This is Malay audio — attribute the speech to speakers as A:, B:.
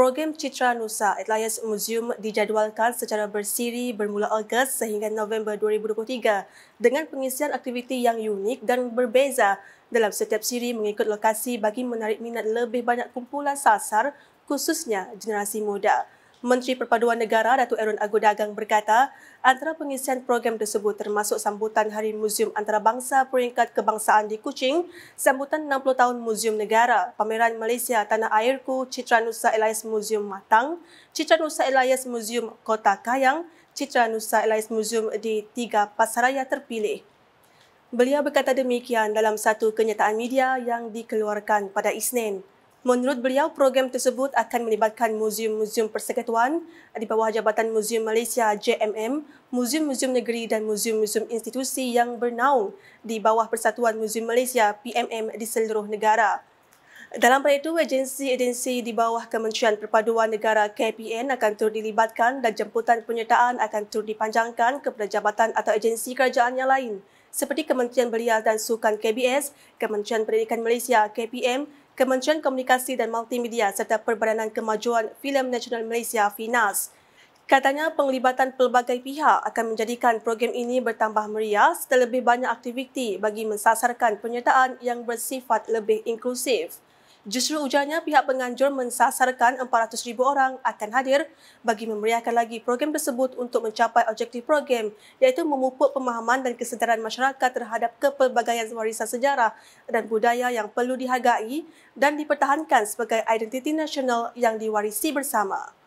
A: Program Citra Nusa at Museum dijadualkan secara bersiri bermula Ogos sehingga November 2023 dengan pengisian aktiviti yang unik dan berbeza dalam setiap siri mengikut lokasi bagi menarik minat lebih banyak kumpulan sasar khususnya generasi muda. Menteri Perpaduan Negara Datuk Erun Agudagang Dagang berkata, antara pengisian program tersebut termasuk sambutan Hari Muzium Antarabangsa Peringkat Kebangsaan di Kuching, sambutan 60 tahun Muzium Negara, pameran Malaysia Tanah Airku Citra Nusa Elias Muzium Matang, Citra Nusa Elias Muzium Kota Kayang, Citra Nusa Elias Muzium di tiga pasaraya terpilih. Beliau berkata demikian dalam satu kenyataan media yang dikeluarkan pada Isnin. Menurut beliau, program tersebut akan melibatkan muzium-muzium persekutuan di bawah Jabatan Muzium Malaysia JMM, muzium-muzium negeri dan muzium-muzium institusi yang bernaung di bawah Persatuan Muzium Malaysia PMM di seluruh negara. Dalam hal itu, agensi-agensi di bawah Kementerian Perpaduan Negara KPN akan turut dilibatkan dan jemputan penyertaan akan turut dipanjangkan kepada jabatan atau agensi kerajaan yang lain seperti Kementerian Belia dan Sukan KBS, Kementerian Pendidikan Malaysia KPM, Kementerian Komunikasi dan Multimedia serta Perbadanan Kemajuan Filem Nasional Malaysia FINAS. Katanya penglibatan pelbagai pihak akan menjadikan program ini bertambah meriah setelah lebih banyak aktiviti bagi mensasarkan penyertaan yang bersifat lebih inklusif. Justru ujarnya pihak penganjur mensasarkan 400,000 orang akan hadir bagi memeriahkan lagi program tersebut untuk mencapai objektif program iaitu memupuk pemahaman dan kesedaran masyarakat terhadap kepelbagaian warisan sejarah dan budaya yang perlu dihargai dan dipertahankan sebagai identiti nasional yang diwarisi bersama.